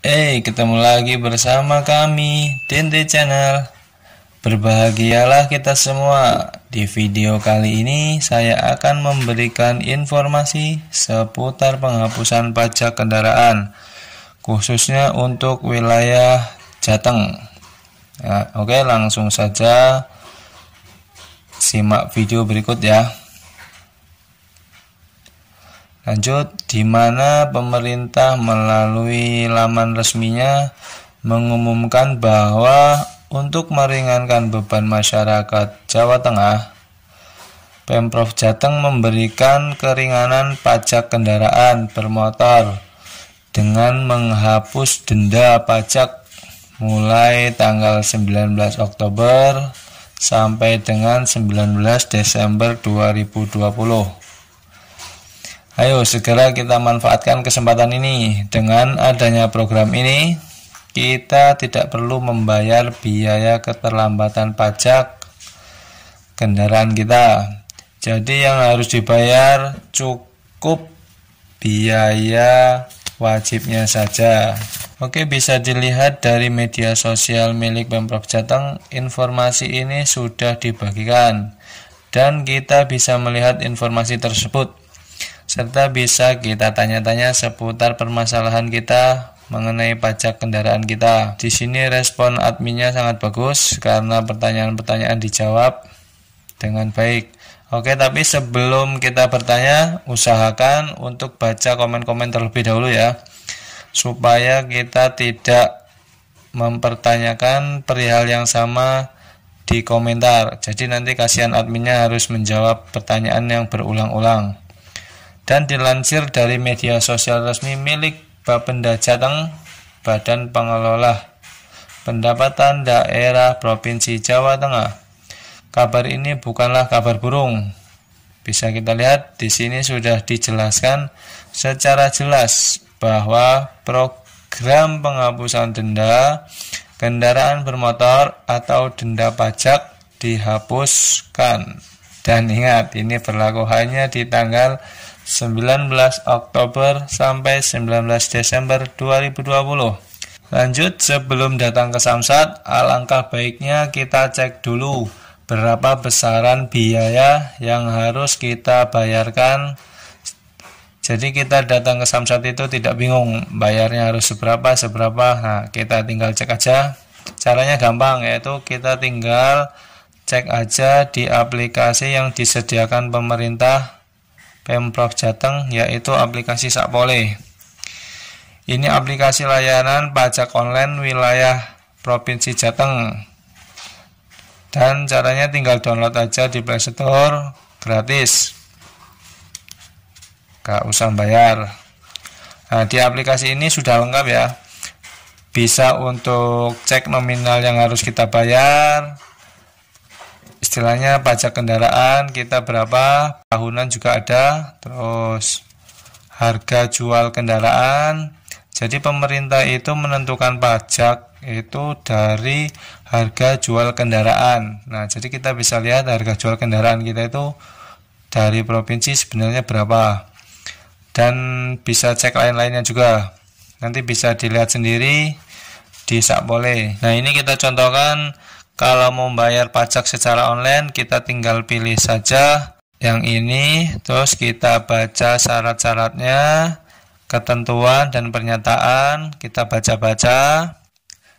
Hey, eh, ketemu lagi bersama kami, Dente Channel. Berbahagialah kita semua. Di video kali ini, saya akan memberikan informasi seputar penghapusan pajak kendaraan, khususnya untuk wilayah Jateng. Nah, oke, langsung saja simak video berikut ya. Lanjut, di mana pemerintah melalui laman resminya mengumumkan bahwa untuk meringankan beban masyarakat Jawa Tengah, Pemprov Jateng memberikan keringanan pajak kendaraan bermotor dengan menghapus denda pajak mulai tanggal 19 Oktober sampai dengan 19 Desember 2020. Ayo segera kita manfaatkan kesempatan ini. Dengan adanya program ini, kita tidak perlu membayar biaya keterlambatan pajak kendaraan kita. Jadi yang harus dibayar cukup biaya wajibnya saja. Oke, bisa dilihat dari media sosial milik Pemprov Jateng, informasi ini sudah dibagikan dan kita bisa melihat informasi tersebut serta bisa kita tanya-tanya seputar permasalahan kita mengenai pajak kendaraan kita. Di sini respon adminnya sangat bagus karena pertanyaan-pertanyaan dijawab dengan baik. Oke, tapi sebelum kita bertanya, usahakan untuk baca komen-komen terlebih dahulu ya. Supaya kita tidak mempertanyakan perihal yang sama di komentar. Jadi nanti kasihan adminnya harus menjawab pertanyaan yang berulang-ulang dan dilansir dari media sosial resmi milik Bapenda Jateng Badan Pengelola Pendapatan Daerah Provinsi Jawa Tengah. Kabar ini bukanlah kabar burung. Bisa kita lihat di sini sudah dijelaskan secara jelas bahwa program penghapusan denda kendaraan bermotor atau denda pajak dihapuskan. Dan ingat, ini berlaku hanya di tanggal 19 Oktober sampai 19 Desember 2020. Lanjut, sebelum datang ke Samsat, alangkah baiknya kita cek dulu berapa besaran biaya yang harus kita bayarkan. Jadi kita datang ke Samsat itu tidak bingung bayarnya harus seberapa, seberapa. Nah, kita tinggal cek aja. Caranya gampang yaitu kita tinggal cek aja di aplikasi yang disediakan pemerintah Pemprov Jateng yaitu aplikasi Sapole. Ini aplikasi layanan pajak online wilayah Provinsi Jateng. Dan caranya tinggal download aja di Play Store gratis. Gak usah bayar. Nah, di aplikasi ini sudah lengkap ya. Bisa untuk cek nominal yang harus kita bayar, istilahnya pajak kendaraan kita berapa tahunan juga ada terus harga jual kendaraan jadi pemerintah itu menentukan pajak itu dari harga jual kendaraan nah jadi kita bisa lihat harga jual kendaraan kita itu dari provinsi sebenarnya berapa dan bisa cek lain-lainnya juga nanti bisa dilihat sendiri di boleh nah ini kita contohkan kalau mau bayar pajak secara online, kita tinggal pilih saja yang ini, terus kita baca syarat-syaratnya, ketentuan dan pernyataan, kita baca-baca.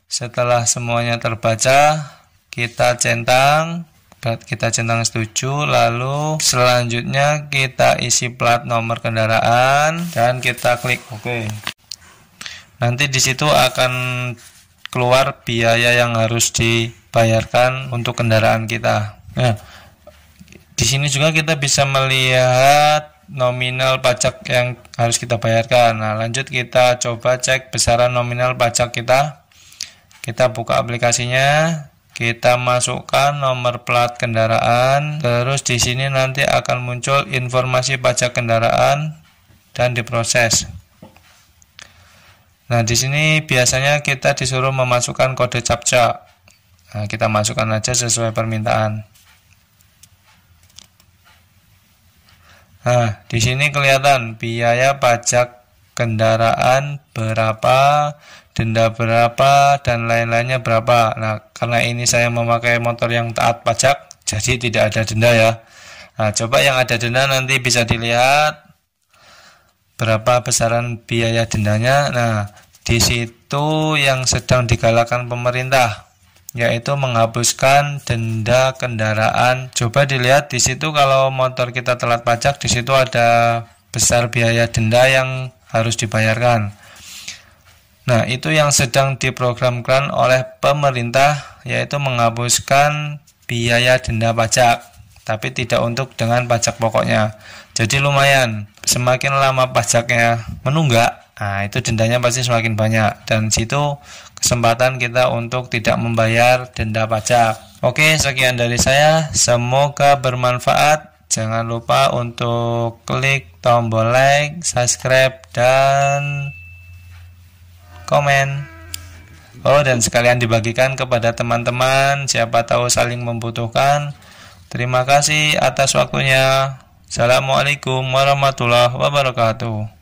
Setelah semuanya terbaca, kita centang, kita centang setuju, lalu selanjutnya kita isi plat nomor kendaraan dan kita klik OK. Nanti di situ akan keluar biaya yang harus di bayarkan untuk kendaraan kita. Nah, di sini juga kita bisa melihat nominal pajak yang harus kita bayarkan. Nah, lanjut kita coba cek besaran nominal pajak kita. Kita buka aplikasinya, kita masukkan nomor plat kendaraan, terus di sini nanti akan muncul informasi pajak kendaraan dan diproses. Nah, di sini biasanya kita disuruh memasukkan kode capcak. Nah, kita masukkan aja sesuai permintaan. Nah, di sini kelihatan biaya pajak kendaraan berapa, denda berapa, dan lain-lainnya berapa. Nah, karena ini saya memakai motor yang taat pajak, jadi tidak ada denda ya. Nah, coba yang ada denda nanti bisa dilihat berapa besaran biaya dendanya. Nah, di situ yang sedang digalakkan pemerintah yaitu menghapuskan denda kendaraan. Coba dilihat di situ kalau motor kita telat pajak di situ ada besar biaya denda yang harus dibayarkan. Nah, itu yang sedang diprogramkan oleh pemerintah yaitu menghapuskan biaya denda pajak, tapi tidak untuk dengan pajak pokoknya. Jadi lumayan, semakin lama pajaknya menunggak, Nah, itu dendanya pasti semakin banyak dan situ kesempatan kita untuk tidak membayar denda pajak. Oke, sekian dari saya. Semoga bermanfaat. Jangan lupa untuk klik tombol like, subscribe dan komen. Oh, dan sekalian dibagikan kepada teman-teman siapa tahu saling membutuhkan. Terima kasih atas waktunya. Assalamualaikum warahmatullahi wabarakatuh.